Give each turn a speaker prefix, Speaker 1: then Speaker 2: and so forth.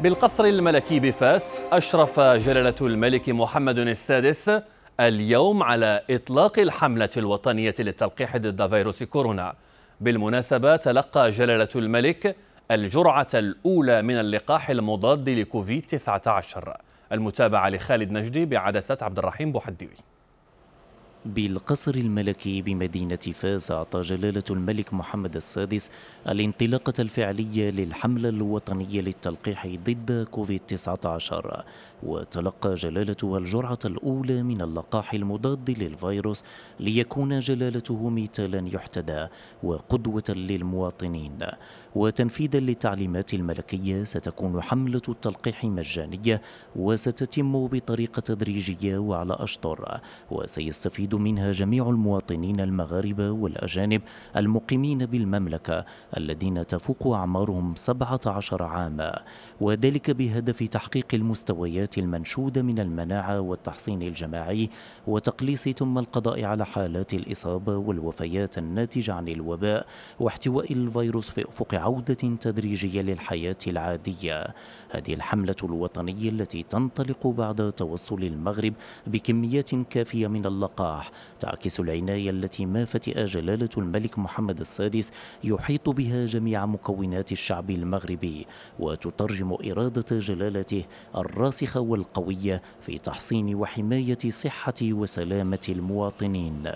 Speaker 1: بالقصر الملكي بفاس أشرف جلالة الملك محمد السادس اليوم على إطلاق الحملة الوطنية للتلقيح ضد فيروس كورونا بالمناسبة تلقى جلالة الملك الجرعة الأولى من اللقاح المضاد لكوفيد 19 المتابعة لخالد نجدي بعدسة عبد الرحيم بوحديوي
Speaker 2: بالقصر الملكي بمدينة فاس أعطى جلالة الملك محمد السادس الانطلاقة الفعلية للحملة الوطنية للتلقيح ضد كوفيد-19 وتلقى جلالته الجرعة الأولى من اللقاح المضاد للفيروس ليكون جلالته مثالا يحتذى وقدوة للمواطنين وتنفيذا للتعليمات الملكية ستكون حملة التلقيح مجانية وستتم بطريقة تدريجية وعلى أشطر وسيستفيد منها جميع المواطنين المغاربة والأجانب المقيمين بالمملكة الذين تفوق أعمارهم 17 عاما وذلك بهدف تحقيق المستويات المنشودة من المناعة والتحصين الجماعي وتقليص ثم القضاء على حالات الإصابة والوفيات الناتجة عن الوباء واحتواء الفيروس في أفق عودة تدريجية للحياة العادية هذه الحملة الوطنية التي تنطلق بعد توصل المغرب بكميات كافية من اللقاح تعكس العناية التي ما فتئ جلالة الملك محمد السادس يحيط بها جميع مكونات الشعب المغربي وتترجم إرادة جلالته الراسخة والقوية في تحصين وحماية صحة وسلامة المواطنين